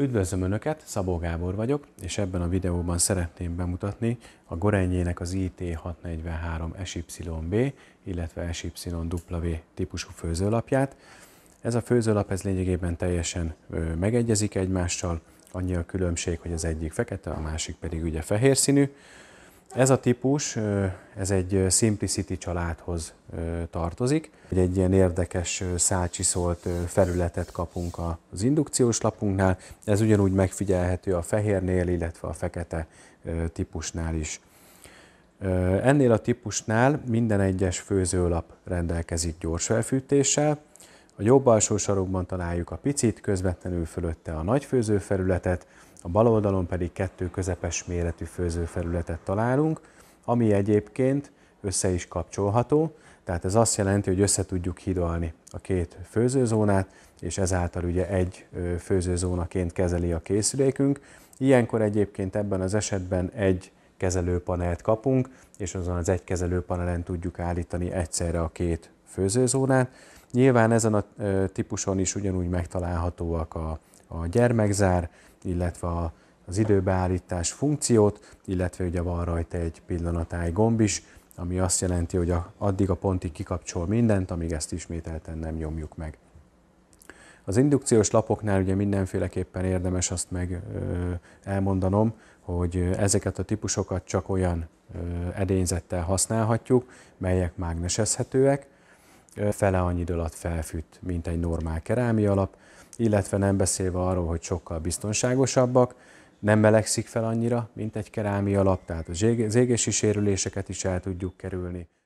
Üdvözlöm Önöket, Szabó Gábor vagyok, és ebben a videóban szeretném bemutatni a Gorenyének az IT643 SYB, illetve SYW típusú főzőlapját. Ez a főzőlap ez lényegében teljesen megegyezik egymással, annyi a különbség, hogy az egyik fekete, a másik pedig ugye fehér színű. Ez a típus, ez egy Simplicity családhoz tartozik. Egy ilyen érdekes szácsiszolt felületet kapunk az indukciós lapunknál. Ez ugyanúgy megfigyelhető a fehérnél, illetve a fekete típusnál is. Ennél a típusnál minden egyes főzőlap rendelkezik gyors felfűtéssel, a jobb alsó sarokban találjuk a picit, közvetlenül fölötte a nagy főzőfelületet, a bal oldalon pedig kettő közepes méretű főzőfelületet találunk, ami egyébként össze is kapcsolható, tehát ez azt jelenti, hogy össze tudjuk hidalni a két főzőzónát, és ezáltal ugye egy főzőzónaként kezeli a készülékünk. Ilyenkor egyébként ebben az esetben egy kezelőpanelt kapunk, és azon az egy kezelőpanelen tudjuk állítani egyszerre a két főzőzónát. Nyilván ezen a típuson is ugyanúgy megtalálhatóak a, a gyermekzár, illetve a, az időbeállítás funkciót, illetve ugye van rajta egy pillanatáj gomb is, ami azt jelenti, hogy a, addig a pontig kikapcsol mindent, amíg ezt ismételten nem nyomjuk meg. Az indukciós lapoknál ugye mindenféleképpen érdemes azt meg elmondanom, hogy ezeket a típusokat csak olyan edényzettel használhatjuk, melyek mágnesezhetőek, fele annyi idő alatt felfűt, mint egy normál kerámia alap, illetve nem beszélve arról, hogy sokkal biztonságosabbak, nem melegszik fel annyira, mint egy kerámia alap, tehát az égési sérüléseket is el tudjuk kerülni.